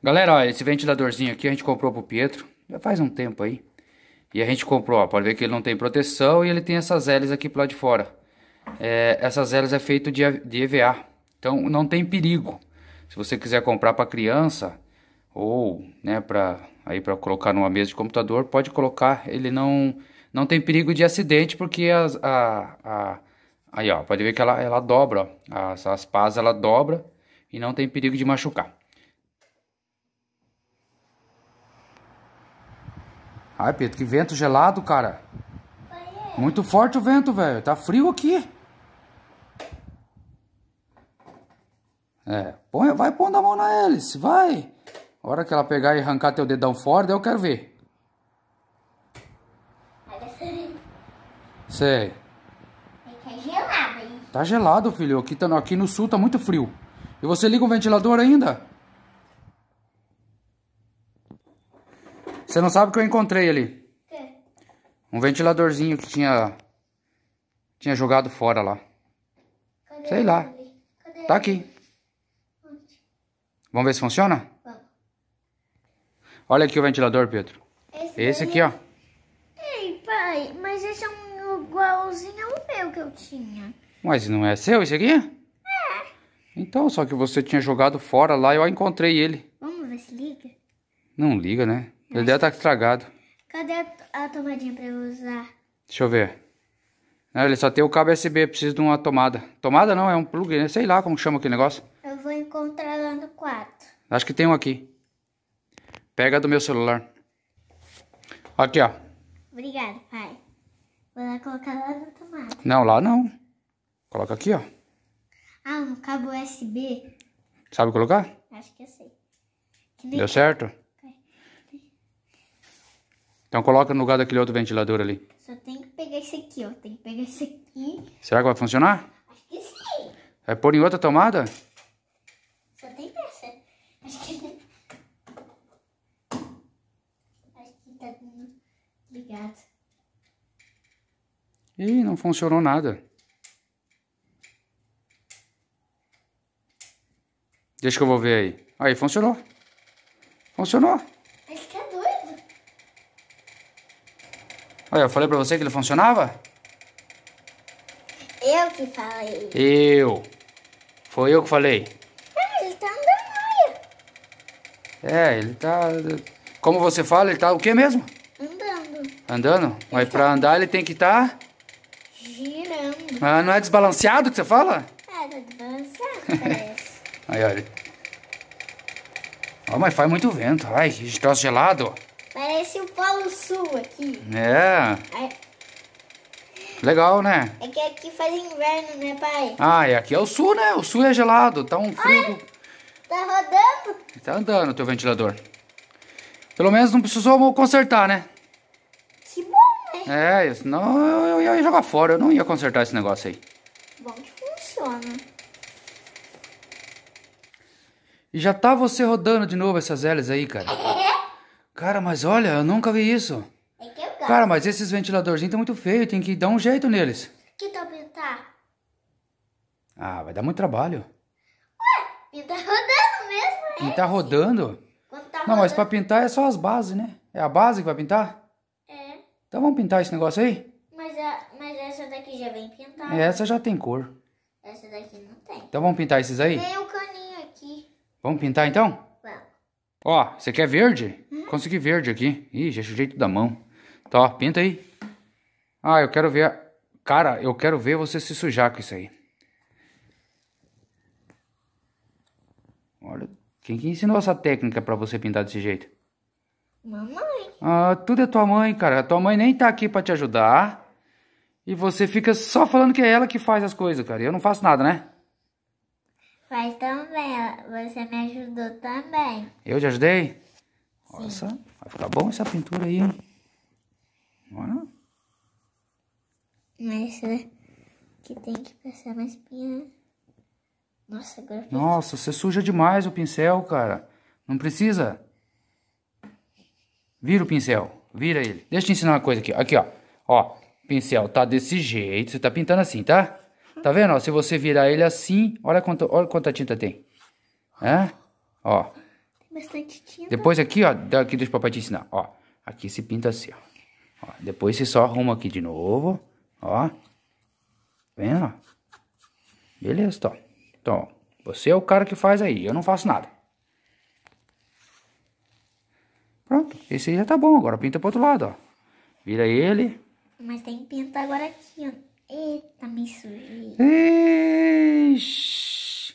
Galera, olha esse ventiladorzinho aqui a gente comprou pro Pietro, já faz um tempo aí. E a gente comprou, ó, pode ver que ele não tem proteção e ele tem essas hélices aqui pro lado de fora. É, essas hélices é feito de, de EVA, então não tem perigo. Se você quiser comprar para criança ou, né, para aí para colocar numa mesa de computador, pode colocar, ele não não tem perigo de acidente porque as, a, a aí ó, pode ver que ela ela dobra, ó, as, as pás ela dobra e não tem perigo de machucar. Ai, Pedro, que vento gelado, cara. Muito forte o vento, velho. Tá frio aqui. É, põe, vai pondo a mão na hélice, vai. A hora que ela pegar e arrancar teu dedão fora, daí eu quero ver. Sei. Tá gelado, hein? Tá gelado, filho. Aqui, tá, aqui no sul tá muito frio. E você liga o ventilador ainda? Você não sabe o que eu encontrei ali? Que? Um ventiladorzinho que tinha tinha jogado fora lá. Cadê Sei lá. Tá aqui. Onde? Vamos ver se funciona? Vamos. Olha aqui o ventilador, Pedro. Esse, esse aqui, é... ó. Ei, pai, mas esse é um igualzinho ao meu que eu tinha. Mas não é seu esse aqui? É. Então, só que você tinha jogado fora lá e eu encontrei ele. Vamos ver se liga. Não liga, né? Ele Dedé tá estragado. Cadê a tomadinha pra eu usar? Deixa eu ver. Não, ele só tem o cabo USB, precisa de uma tomada. Tomada não, é um plug, né? sei lá como chama aquele negócio. Eu vou encontrar lá no quarto. Acho que tem um aqui. Pega do meu celular. Aqui, ó. Obrigada, pai. Vou lá colocar lá na tomada. Não, lá não. Coloca aqui, ó. Ah, um cabo USB. Sabe colocar? Acho que eu sei. Que Deu certo? Então coloca no lugar daquele outro ventilador ali. Só tem que pegar esse aqui, ó. Tem que pegar esse aqui. Será que vai funcionar? Acho que sim. Vai pôr em outra tomada? Só tem peça. Acho que... Acho que tá ligado. Ih, não funcionou nada. Deixa que eu vou ver aí. Aí, funcionou. Funcionou. Olha, eu falei pra você que ele funcionava? Eu que falei. Eu. Foi eu que falei. Ah, ele tá andando, olha. É, ele tá... Como você fala, ele tá o que mesmo? Andando. Andando? Ele Mas tá... pra andar ele tem que estar... Tá... Girando. Ah, não é desbalanceado que você fala? É, tá desbalanceado, parece. Aí, olha. Ó, oh, mas faz muito vento. Ai, que troço gelado esse o Polo Sul aqui. É. é. Legal, né? É que aqui faz inverno, né, pai? Ah, e aqui é o sul, né? O sul é gelado, tá um frio. tá rodando? Tá andando o teu ventilador. Pelo menos não precisou consertar, né? Que bom, né? É, senão eu, eu ia jogar fora, eu não ia consertar esse negócio aí. Bom que funciona. E já tá você rodando de novo essas hélices aí, cara. Cara, mas olha, eu nunca vi isso. É que eu gosto. Cara, mas esses ventiladorzinhos estão muito feios, tem que dar um jeito neles. Que tal pintar? Ah, vai dar muito trabalho. Ué, pintar tá rodando mesmo, né? Pintar tá esse? rodando? Tá Não, rodando... mas pra pintar é só as bases, né? É a base que vai pintar? É. Então vamos pintar esse negócio aí? Mas, a, é, mas essa daqui já vem pintada. É, essa já tem cor. Essa daqui não tem. Então vamos pintar esses aí? Tem um caninho aqui. Vamos pintar então? Vamos. Ó, você quer verde? Consegui verde aqui. Ih, já sujei tudo da mão. Tá, pinta aí. Ah, eu quero ver. A... Cara, eu quero ver você se sujar com isso aí. Olha, quem que ensinou essa técnica para você pintar desse jeito? Mamãe. Ah, tudo é tua mãe, cara. A tua mãe nem tá aqui para te ajudar. E você fica só falando que é ela que faz as coisas, cara. Eu não faço nada, né? Faz também. Você me ajudou também. Eu te ajudei? Nossa, Sim. Vai ficar bom essa pintura aí, hein? Bora? É Mas né, que tem que passar mais pinha. Nossa, agora. Nossa, você suja demais o pincel, cara. Não precisa. Vira o pincel. Vira ele. Deixa eu te ensinar uma coisa aqui. Aqui, ó. Ó, pincel tá desse jeito. Você tá pintando assim, tá? Tá vendo? Ó, se você virar ele assim, olha quanto, olha quanta tinta tem. Né? Ó. Bastante tinta. Depois aqui, ó, aqui deixa o papai te ensinar, ó. Aqui se pinta assim, ó. ó depois você só arruma aqui de novo, ó. Tá Vem, ó. Beleza, então. Então, você é o cara que faz aí, eu não faço nada. Pronto, esse aí já tá bom, agora pinta pro outro lado, ó. Vira ele. Mas tem que pintar agora aqui, ó. Eita, me sujei. Ixi,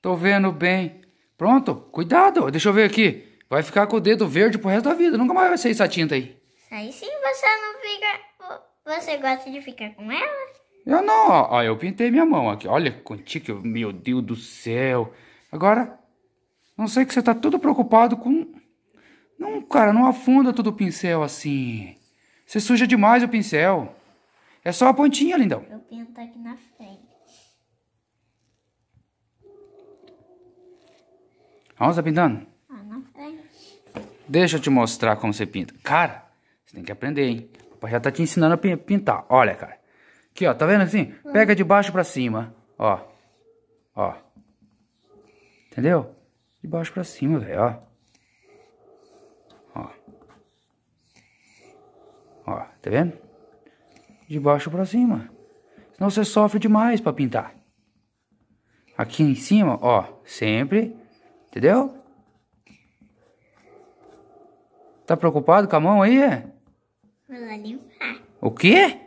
tô vendo bem. Pronto, cuidado, deixa eu ver aqui. Vai ficar com o dedo verde pro resto da vida, nunca mais vai ser essa tinta aí. Aí sim você não fica... Você gosta de ficar com ela? Eu não, ó, eu pintei minha mão aqui. Olha quantique, meu Deus do céu. Agora, não sei que você tá todo preocupado com... Não, cara, não afunda todo o pincel assim. Você suja demais o pincel. É só a pontinha, lindão. Eu pinto aqui na frente. Vamos você tá pintando? Ah, Deixa eu te mostrar como você pinta. Cara, você tem que aprender, hein? O papai já tá te ensinando a pintar. Olha, cara. Aqui, ó, tá vendo assim? Pega de baixo pra cima, ó. Ó. Entendeu? De baixo pra cima, velho, ó. Ó. Ó, tá vendo? De baixo pra cima. Senão você sofre demais pra pintar. Aqui em cima, ó, sempre Entendeu? Tá preocupado com a mão aí? É? Vou limpar. O quê?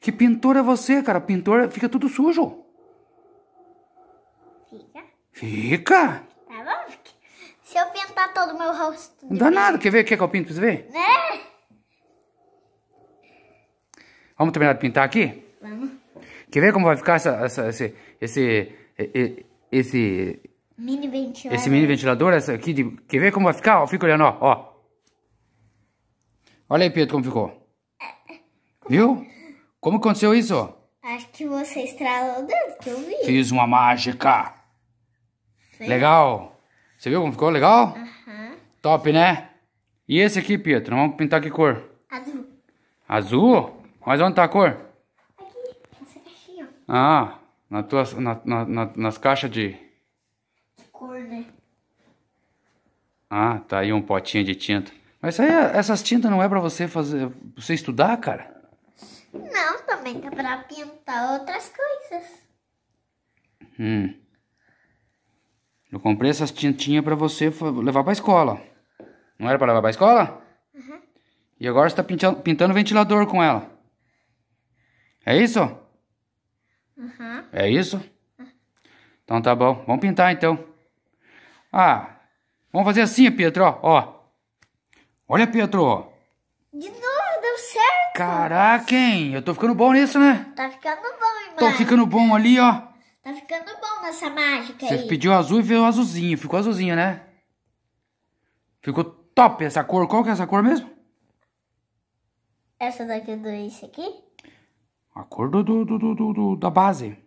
Que pintor é você, cara? Pintor fica tudo sujo. Fica? Fica? Tá bom, fica. Se eu pintar todo o meu rosto. Não dá nada. Quer ver o que, é que eu pinto pra você ver? Né? Vamos terminar de pintar aqui? Vamos. Quer ver como vai ficar essa, essa, esse, esse, esse, esse Mini ventilador. Esse mini ventilador, essa aqui, de... quer ver como vai ficar? Ó, fica olhando, ó, Olha aí, Pedro, como ficou. É, é. Viu? Como aconteceu isso? Acho que você estralou dentro que eu vi. Fiz uma mágica. Foi. Legal. Você viu como ficou? Legal? Aham. Uh -huh. Top, né? E esse aqui, Pietro? Vamos pintar que cor? Azul. Azul? Mas onde tá a cor? Aqui, nessa caixinha. Ah, na tua, na, na, nas caixas de cor, né? Ah, tá aí um potinho de tinta. Mas aí, é, essas tintas não é para você fazer, pra você estudar, cara? Não, também tá para pintar outras coisas. Hum. Eu comprei essas tintinhas para você levar para escola. Não era para levar para escola? Uhum. E agora você tá pintando, pintando ventilador com ela. É isso? Uhum. É isso? Uhum. Então tá bom. Vamos pintar então. Ah, vamos fazer assim, Pietro, ó. Olha, Pietro. De novo, deu certo. Caraca, hein? Eu tô ficando bom nisso, né? Tá ficando bom, irmão. Tô ficando bom ali, ó. Tá ficando bom nessa mágica Você aí. Você pediu azul e veio azulzinho. Ficou azulzinho, né? Ficou top essa cor. Qual que é essa cor mesmo? Essa daqui é do isso aqui? A cor do, do, do, do, do da base.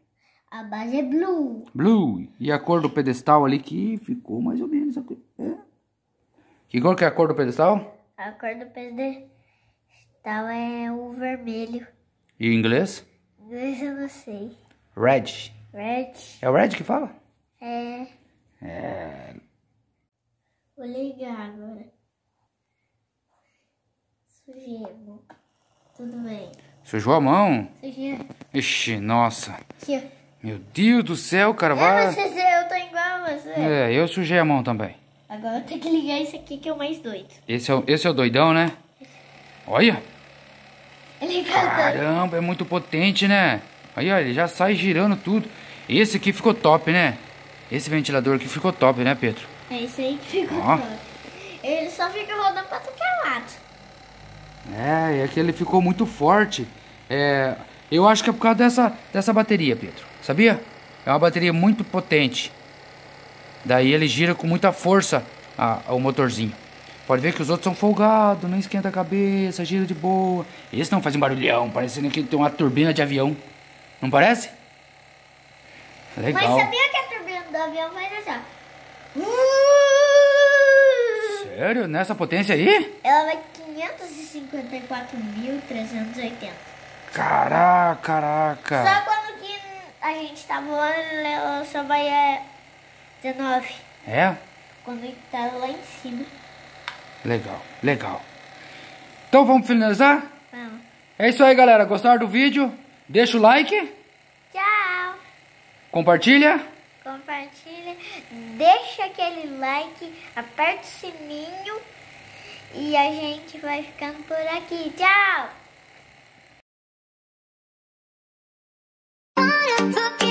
A base é blue. Blue. E a cor do pedestal ali que ficou mais ou menos. É. Que cor que é a cor do pedestal? A cor do pedestal é o vermelho. E o inglês? inglês eu não sei. Red. Red. É o red que fala? É. É. Vou ligar agora. Sujei a mão. Tudo bem. Sujou a mão? Sujei. Ixi, nossa. Aqui, ó. Meu Deus do céu, cara, É, você, é, eu tô igual a você. É, eu sujei a mão também. Agora eu tenho que ligar esse aqui que é o mais doido. Esse é o, esse é o doidão, né? Olha! Ele é Caramba, é muito potente, né? Aí, olha, ele já sai girando tudo. Esse aqui ficou top, né? Esse ventilador aqui ficou top, né, Pedro? É isso aí que ficou ó. top. Ele só fica rodando pra tocar é lado. É, e aqui ele ficou muito forte. É... Eu acho que é por causa dessa, dessa bateria, Pedro. Sabia? É uma bateria muito potente. Daí ele gira com muita força a, a, o motorzinho. Pode ver que os outros são folgados, não esquenta a cabeça, gira de boa. Esse não faz um barulhão, parecendo que tem uma turbina de avião. Não parece? Legal. Mas sabia que a turbina do avião faz assim, ó. Sério? Nessa potência aí? Ela vai 554.380. Caraca, caraca. Só quando que a gente tava lá, eu só vai é 19. É? Quando ele tá lá em cima. Legal, legal. Então vamos finalizar? Vamos. É isso aí, galera. Gostaram do vídeo? Deixa o like. Tchau. Compartilha. Compartilha. Deixa aquele like. Aperta o sininho. E a gente vai ficando por aqui. Tchau. The.